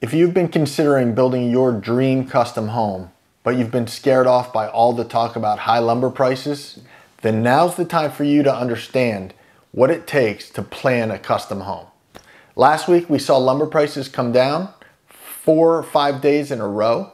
If you've been considering building your dream custom home, but you've been scared off by all the talk about high lumber prices, then now's the time for you to understand what it takes to plan a custom home. Last week, we saw lumber prices come down four or five days in a row.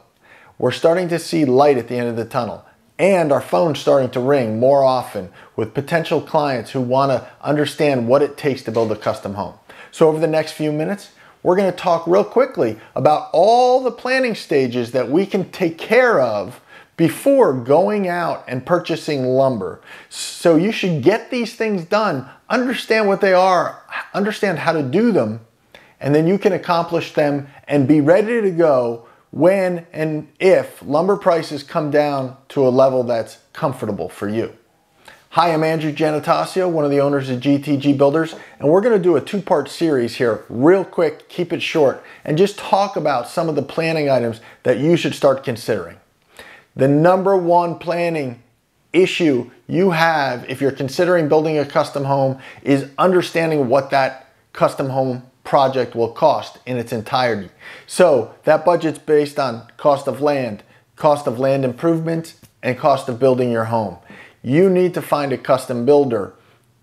We're starting to see light at the end of the tunnel and our phone's starting to ring more often with potential clients who want to understand what it takes to build a custom home. So over the next few minutes, we're going to talk real quickly about all the planning stages that we can take care of before going out and purchasing lumber. So you should get these things done, understand what they are, understand how to do them, and then you can accomplish them and be ready to go when and if lumber prices come down to a level that's comfortable for you. Hi, I'm Andrew Janitasio, one of the owners of GTG Builders, and we're gonna do a two-part series here, real quick, keep it short, and just talk about some of the planning items that you should start considering. The number one planning issue you have if you're considering building a custom home is understanding what that custom home project will cost in its entirety. So that budget's based on cost of land, cost of land improvements, and cost of building your home you need to find a custom builder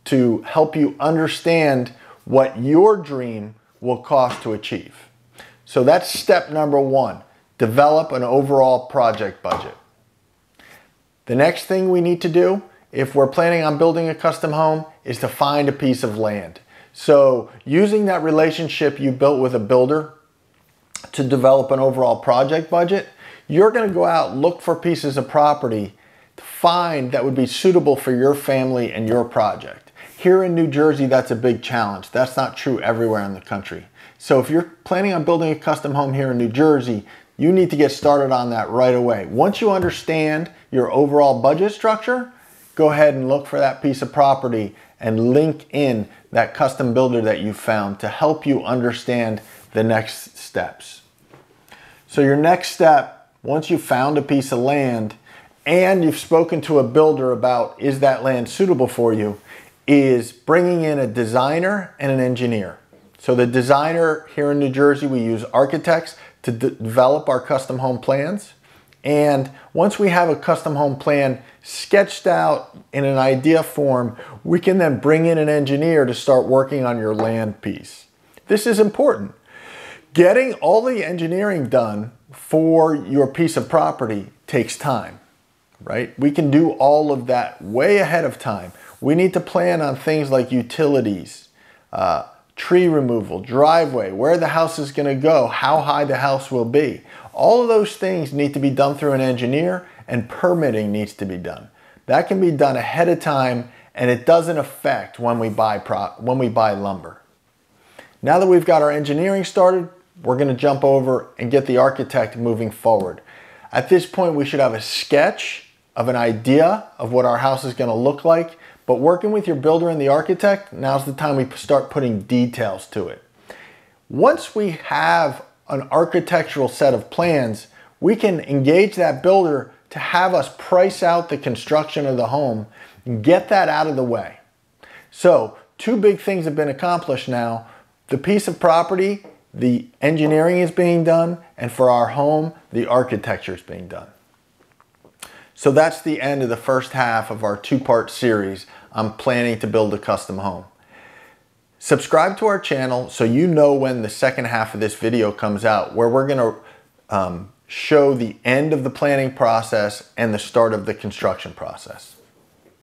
to help you understand what your dream will cost to achieve. So that's step number one, develop an overall project budget. The next thing we need to do if we're planning on building a custom home is to find a piece of land. So using that relationship you built with a builder to develop an overall project budget, you're gonna go out, look for pieces of property find that would be suitable for your family and your project. Here in New Jersey, that's a big challenge. That's not true everywhere in the country. So if you're planning on building a custom home here in New Jersey, you need to get started on that right away. Once you understand your overall budget structure, go ahead and look for that piece of property and link in that custom builder that you found to help you understand the next steps. So your next step, once you've found a piece of land, and you've spoken to a builder about is that land suitable for you, is bringing in a designer and an engineer. So the designer here in New Jersey, we use architects to de develop our custom home plans. And once we have a custom home plan sketched out in an idea form, we can then bring in an engineer to start working on your land piece. This is important. Getting all the engineering done for your piece of property takes time right? We can do all of that way ahead of time. We need to plan on things like utilities, uh, tree removal, driveway, where the house is going to go, how high the house will be. All of those things need to be done through an engineer and permitting needs to be done. That can be done ahead of time and it doesn't affect when we buy when we buy lumber. Now that we've got our engineering started, we're going to jump over and get the architect moving forward. At this point, we should have a sketch of an idea of what our house is going to look like, but working with your builder and the architect, now's the time we start putting details to it. Once we have an architectural set of plans, we can engage that builder to have us price out the construction of the home and get that out of the way. So, two big things have been accomplished now. The piece of property, the engineering is being done, and for our home, the architecture is being done. So that's the end of the first half of our two-part series on planning to build a custom home. Subscribe to our channel so you know when the second half of this video comes out where we're gonna um, show the end of the planning process and the start of the construction process.